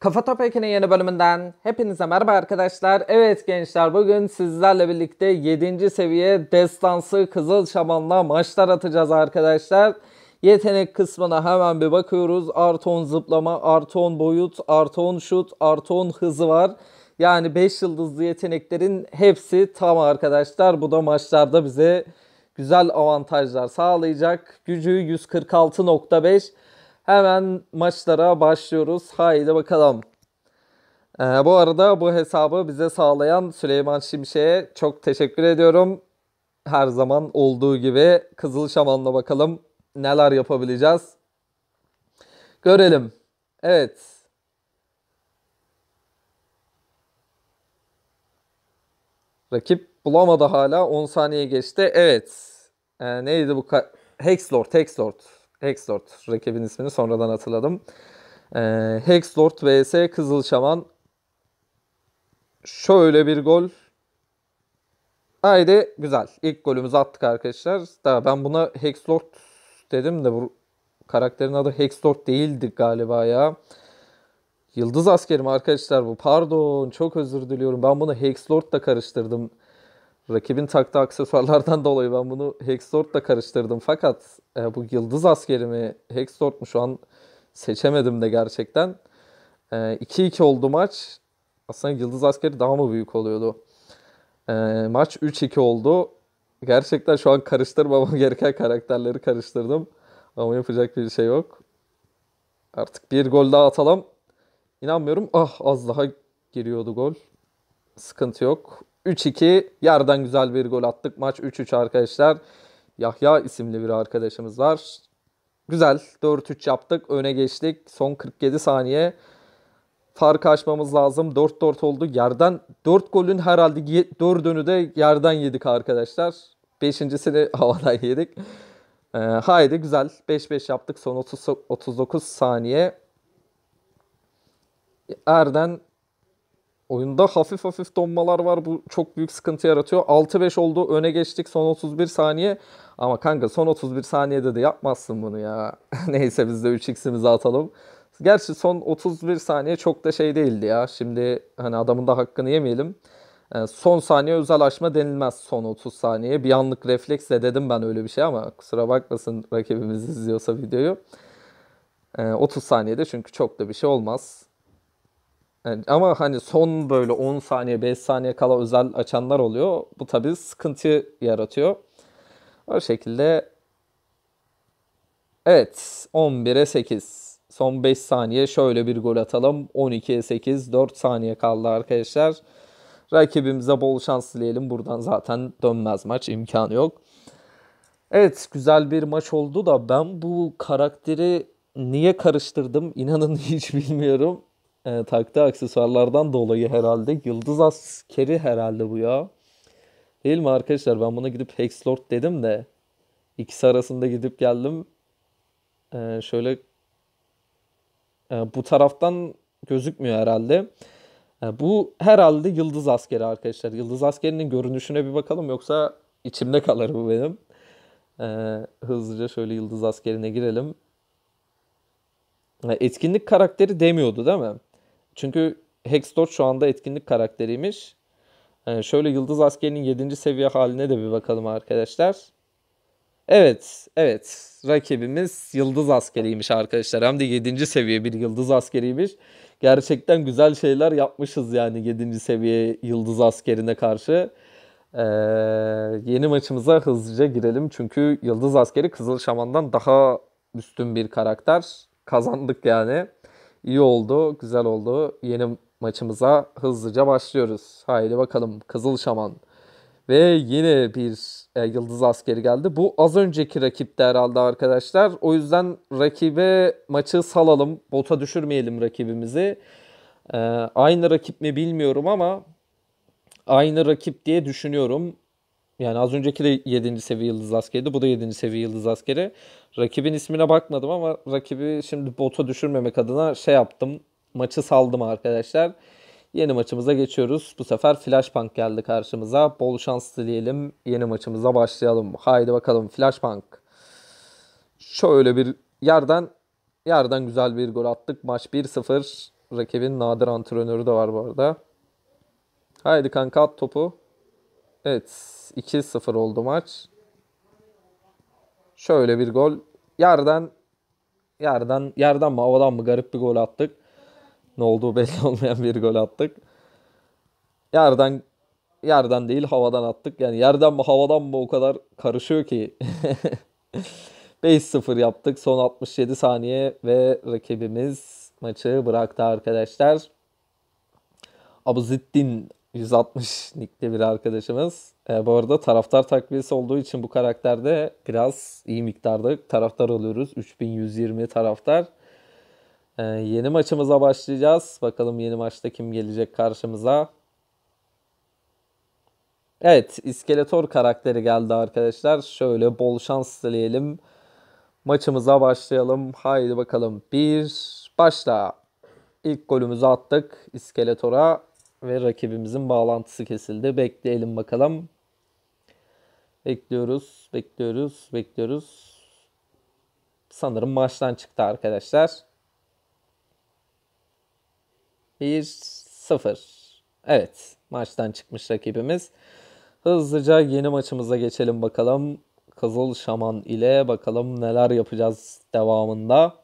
Kafa Topek'in yeni bölümünden hepinize merhaba arkadaşlar. Evet gençler bugün sizlerle birlikte 7. seviye destansı Kızıl Şaman'la maçlar atacağız arkadaşlar. Yetenek kısmına hemen bir bakıyoruz. Artı 10 zıplama, artı 10 boyut, artı 10 şut, artı 10 hızı var. Yani 5 yıldızlı yeteneklerin hepsi tam arkadaşlar. Bu da maçlarda bize güzel avantajlar sağlayacak. Gücü 146.5 Hemen maçlara başlıyoruz. Haydi bakalım. Ee, bu arada bu hesabı bize sağlayan Süleyman Şimşek'e çok teşekkür ediyorum. Her zaman olduğu gibi Kızıl Şaman'la bakalım neler yapabileceğiz. Görelim. Evet. Rakip bulamadı hala. 10 saniye geçti. Evet. Ee, neydi bu? Hexlord, Hexlord. Hexlord rakibin ismini sonradan hatırladım. E, Hexlord vs Kızılçaman şöyle bir gol. Haydi güzel. İlk golümüzü attık arkadaşlar. Daha ben buna Hexlord dedim de bu karakterin adı Hexlord değildi galiba ya. Yıldız askerim arkadaşlar bu. Pardon çok özür diliyorum. Ben bunu Hexlord'la karıştırdım. Rakibin taktığı aksesuarlardan dolayı ben bunu Hexdort'la karıştırdım. Fakat e, bu yıldız askeri mi Hexdort mu şu an seçemedim de gerçekten. E, 2-2 oldu maç. Aslında yıldız askeri daha mı büyük oluyordu? E, maç 3-2 oldu. Gerçekten şu an karıştırmamam gereken karakterleri karıştırdım. Ama yapacak bir şey yok. Artık bir gol daha atalım. İnanmıyorum. Ah az daha giriyordu gol. Sıkıntı yok. 3-2 yerden güzel bir gol attık. Maç 3-3 arkadaşlar. Yahya isimli bir arkadaşımız var. Güzel 4-3 yaptık. Öne geçtik. Son 47 saniye. fark açmamız lazım. 4-4 oldu. Yerden 4 golün herhalde 4'ünü de yerden yedik arkadaşlar. 5.sini havadan yedik. Ee, haydi güzel. 5-5 yaptık. Son 30, 39 saniye. Erden Oyunda hafif hafif donmalar var. Bu çok büyük sıkıntı yaratıyor. 6-5 oldu. Öne geçtik. Son 31 saniye. Ama kanka son 31 saniyede de yapmazsın bunu ya. Neyse biz de 3x'imizi atalım. Gerçi son 31 saniye çok da şey değildi ya. Şimdi hani adamın da hakkını yemeyelim. Ee, son saniye özel açma denilmez son 30 saniye. Bir anlık refleksle dedim ben öyle bir şey ama kusura bakmasın rakibimiz izliyorsa videoyu. 30 ee, saniyede çünkü çok da bir şey olmaz. Yani ama hani son böyle 10 saniye 5 saniye kala özel açanlar oluyor. Bu tabi sıkıntı yaratıyor. O şekilde evet 11'e 8 son 5 saniye şöyle bir gol atalım. 12'ye 8 4 saniye kaldı arkadaşlar. Rakibimize bol şans dileyelim. Buradan zaten dönmez maç imkanı yok. Evet güzel bir maç oldu da ben bu karakteri niye karıştırdım inanın hiç bilmiyorum e, ee, taktığı aksesuarlardan dolayı herhalde. Yıldız askeri herhalde bu ya. Değil mi arkadaşlar? Ben buna gidip Hexlord dedim de ikisi arasında gidip geldim. E, şöyle e, bu taraftan gözükmüyor herhalde. E, bu herhalde Yıldız askeri arkadaşlar. Yıldız askerinin görünüşüne bir bakalım yoksa içimde kalır bu benim. E, hızlıca şöyle Yıldız askerine girelim. Etkinlik karakteri demiyordu değil mi? Çünkü Hexdorf şu anda etkinlik karakteriymiş. Yani ee, şöyle Yıldız Askeri'nin 7. seviye haline de bir bakalım arkadaşlar. Evet, evet. Rakibimiz Yıldız Askeri'ymiş arkadaşlar. Hem de 7. seviye bir Yıldız Askeri'ymiş. Gerçekten güzel şeyler yapmışız yani 7. seviye Yıldız Askeri'ne karşı. Ee, yeni maçımıza hızlıca girelim. Çünkü Yıldız Askeri Kızıl Şamandan daha üstün bir karakter. Kazandık yani iyi oldu, güzel oldu. Yeni maçımıza hızlıca başlıyoruz. Haydi bakalım Kızıl Şaman. Ve yine bir e, yıldız askeri geldi. Bu az önceki rakipti herhalde arkadaşlar. O yüzden rakibe maçı salalım. Bota düşürmeyelim rakibimizi. E, aynı rakip mi bilmiyorum ama aynı rakip diye düşünüyorum. Yani az önceki de 7. seviye yıldız askeri, Bu da 7. seviye yıldız askeri. Rakibin ismine bakmadım ama rakibi şimdi bota düşürmemek adına şey yaptım. Maçı saldım arkadaşlar. Yeni maçımıza geçiyoruz. Bu sefer Flashpunk geldi karşımıza. Bol şans dileyelim. Yeni maçımıza başlayalım. Haydi bakalım Flashpunk. Şöyle bir yerden yerden güzel bir gol attık. Maç 1-0. Rakibin nadir antrenörü de var bu arada. Haydi kanka at topu. Evet 2-0 oldu maç. Şöyle bir gol. Yerden yerden yerden mi havadan mı garip bir gol attık. Ne olduğu belli olmayan bir gol attık. Yerden yerden değil havadan attık. Yani yerden mi havadan mı o kadar karışıyor ki. 5-0 yaptık. Son 67 saniye ve rakibimiz maçı bıraktı arkadaşlar. Abu Abuzettin 160 nickli bir arkadaşımız. E, bu arada taraftar takviyesi olduğu için bu karakterde biraz iyi miktarda taraftar alıyoruz. 3120 taraftar. E, yeni maçımıza başlayacağız. Bakalım yeni maçta kim gelecek karşımıza. Evet, İskeletor karakteri geldi arkadaşlar. Şöyle bol şans dileyelim. Maçımıza başlayalım. Haydi bakalım. Bir, başla. İlk golümüzü attık İskeletor'a ve rakibimizin bağlantısı kesildi. Bekleyelim bakalım. Bekliyoruz, bekliyoruz, bekliyoruz. Sanırım maçtan çıktı arkadaşlar. 1-0. Evet, maçtan çıkmış rakibimiz. Hızlıca yeni maçımıza geçelim bakalım. Kızıl Şaman ile bakalım neler yapacağız devamında.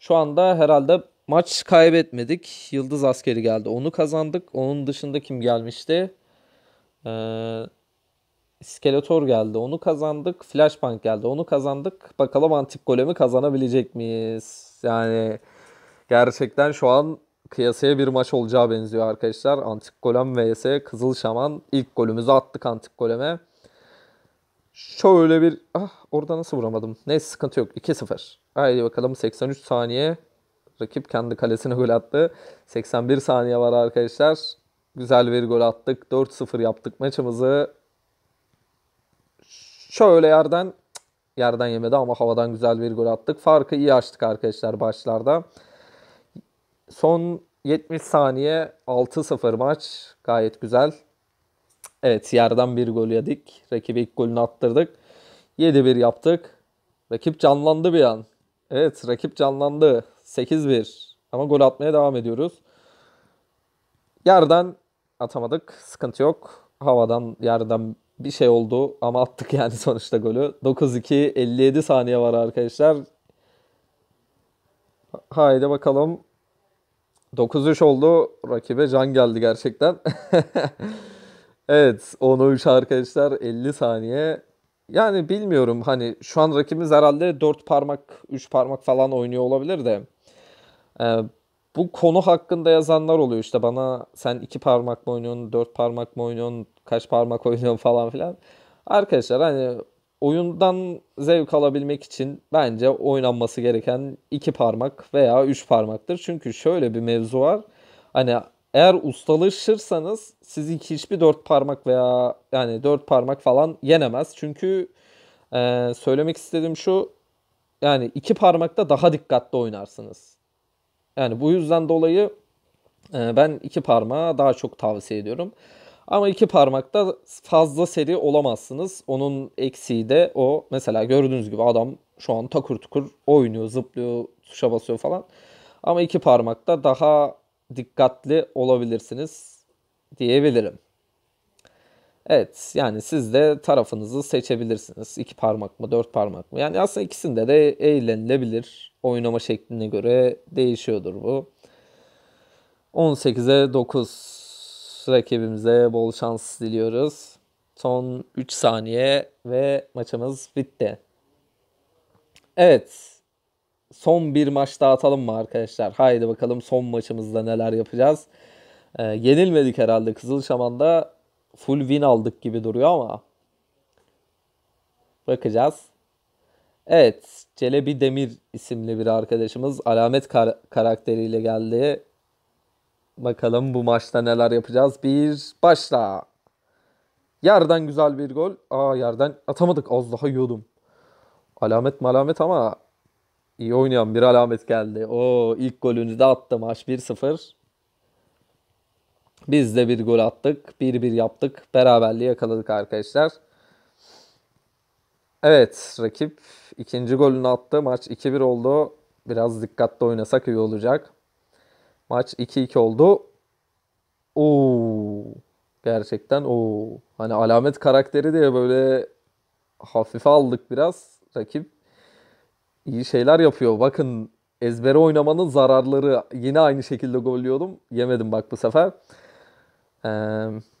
Şu anda herhalde Maç kaybetmedik. Yıldız askeri geldi. Onu kazandık. Onun dışında kim gelmişti? Ee, Skeletor geldi. Onu kazandık. Flashbang geldi. Onu kazandık. Bakalım antik Golem'i kazanabilecek miyiz? Yani gerçekten şu an kıyasaya bir maç olacağı benziyor arkadaşlar. Antik Golem vs Kızıl Şaman. ilk golümüzü attık Antik Golem'e. Şöyle bir... Ah orada nasıl vuramadım? Neyse sıkıntı yok. 2-0. Haydi bakalım 83 saniye. Rakip kendi kalesine gol attı. 81 saniye var arkadaşlar. Güzel bir gol attık. 4-0 yaptık maçımızı. Şöyle yerden yerden yemedi ama havadan güzel bir gol attık. Farkı iyi açtık arkadaşlar başlarda. Son 70 saniye 6-0 maç. Gayet güzel. Evet yerden bir gol yedik. Rakibi ilk golünü attırdık. 7-1 yaptık. Rakip canlandı bir an. Evet rakip canlandı. 8-1. Ama gol atmaya devam ediyoruz. Yerden atamadık. Sıkıntı yok. Havadan, yerden bir şey oldu ama attık yani sonuçta golü. 9-2 57 saniye var arkadaşlar. Haydi bakalım. 9-3 oldu. Rakibe can geldi gerçekten. evet 10-3 arkadaşlar 50 saniye. Yani bilmiyorum hani şu an rakibimiz herhalde 4 parmak 3 parmak falan oynuyor olabilir de. Ee, bu konu hakkında yazanlar oluyor işte bana sen iki parmak mı oynuyorsun, dört parmak mı oynuyorsun, kaç parmak oynuyorsun falan filan. Arkadaşlar hani oyundan zevk alabilmek için bence oynanması gereken iki parmak veya üç parmaktır. Çünkü şöyle bir mevzu var. Hani eğer ustalaşırsanız sizi hiçbir dört parmak veya yani dört parmak falan yenemez. Çünkü e, söylemek istediğim şu yani iki parmakta daha dikkatli oynarsınız. Yani bu yüzden dolayı e, ben iki parmağı daha çok tavsiye ediyorum. Ama iki parmakta fazla seri olamazsınız. Onun eksiği de o. Mesela gördüğünüz gibi adam şu an takır tukur oynuyor, zıplıyor, tuşa basıyor falan. Ama iki parmakta daha dikkatli olabilirsiniz diyebilirim. Evet yani siz de tarafınızı seçebilirsiniz. İki parmak mı dört parmak mı? Yani aslında ikisinde de eğlenilebilir. Oynama şekline göre değişiyordur bu. 18'e 9 rakibimize bol şans diliyoruz. Son 3 saniye ve maçımız bitti. Evet. Son bir maç daha atalım mı arkadaşlar? Haydi bakalım son maçımızda neler yapacağız. Ee, yenilmedik herhalde Kızılşaman'da full win aldık gibi duruyor ama bakacağız. Evet, Celebi Demir isimli bir arkadaşımız alamet kar- karakteriyle geldi. Bakalım bu maçta neler yapacağız. Bir başla. Yerden güzel bir gol. Aa yerden atamadık. Az daha yiyordum. Alamet malamet ama iyi oynayan bir alamet geldi. O ilk golünü de attı maç 1-0. Biz de bir gol attık. 1-1 yaptık. Beraberliği yakaladık arkadaşlar. Evet rakip ikinci golünü attı. Maç 2-1 oldu. Biraz dikkatli oynasak iyi olacak. Maç 2-2 oldu. Oo. Gerçekten o hani alamet karakteri diye böyle hafife aldık biraz. Rakip iyi şeyler yapıyor. Bakın ezbere oynamanın zararları. Yine aynı şekilde gol yiyordum. Yemedim bak bu sefer. E,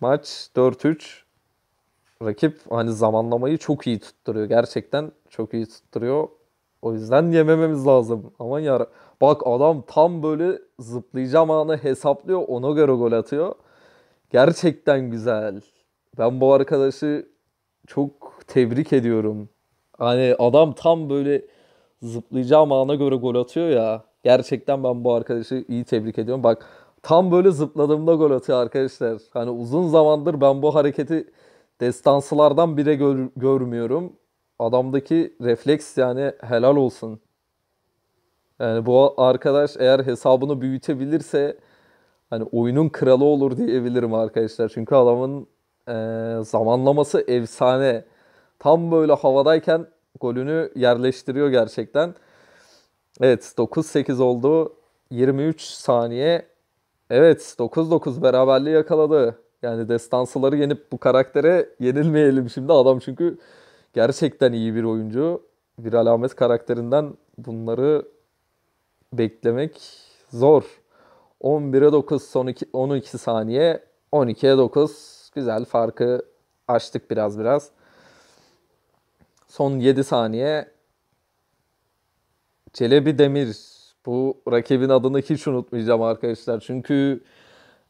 maç 4-3. Rakip hani zamanlamayı çok iyi tutturuyor. Gerçekten çok iyi tutturuyor. O yüzden yemememiz lazım. Ama ya bak adam tam böyle zıplayacağım anı hesaplıyor. Ona göre gol atıyor. Gerçekten güzel. Ben bu arkadaşı çok tebrik ediyorum. Hani adam tam böyle zıplayacağım ana göre gol atıyor ya. Gerçekten ben bu arkadaşı iyi tebrik ediyorum. Bak Tam böyle zıpladığımda gol atıyor arkadaşlar. Hani uzun zamandır ben bu hareketi destansılardan bile gör, görmüyorum. Adamdaki refleks yani helal olsun. Yani bu arkadaş eğer hesabını büyütebilirse hani oyunun kralı olur diyebilirim arkadaşlar. Çünkü adamın e, zamanlaması efsane. Tam böyle havadayken golünü yerleştiriyor gerçekten. Evet 9-8 oldu. 23 saniye Evet 9-9 beraberliği yakaladı. Yani destansıları yenip bu karaktere yenilmeyelim şimdi. Adam çünkü gerçekten iyi bir oyuncu. Bir alamet karakterinden bunları beklemek zor. 11'e 9 son 2, 12 saniye 12'ye 9 güzel farkı açtık biraz biraz. Son 7 saniye Çelebi Demir bu rakibin adını hiç unutmayacağım arkadaşlar. Çünkü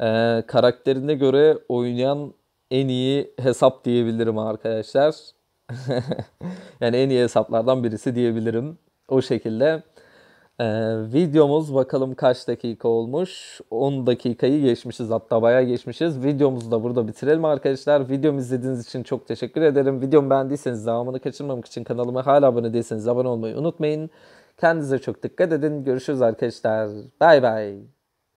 e, karakterine göre oynayan en iyi hesap diyebilirim arkadaşlar. yani en iyi hesaplardan birisi diyebilirim. O şekilde. Ee, videomuz bakalım kaç dakika olmuş. 10 dakikayı geçmişiz hatta bayağı geçmişiz. Videomuzu da burada bitirelim arkadaşlar. Videomu izlediğiniz için çok teşekkür ederim. Videomu beğendiyseniz devamını kaçırmamak için kanalıma hala abone değilseniz abone olmayı unutmayın. Kendinize çok dikkat edin. Görüşürüz arkadaşlar. Bay bay.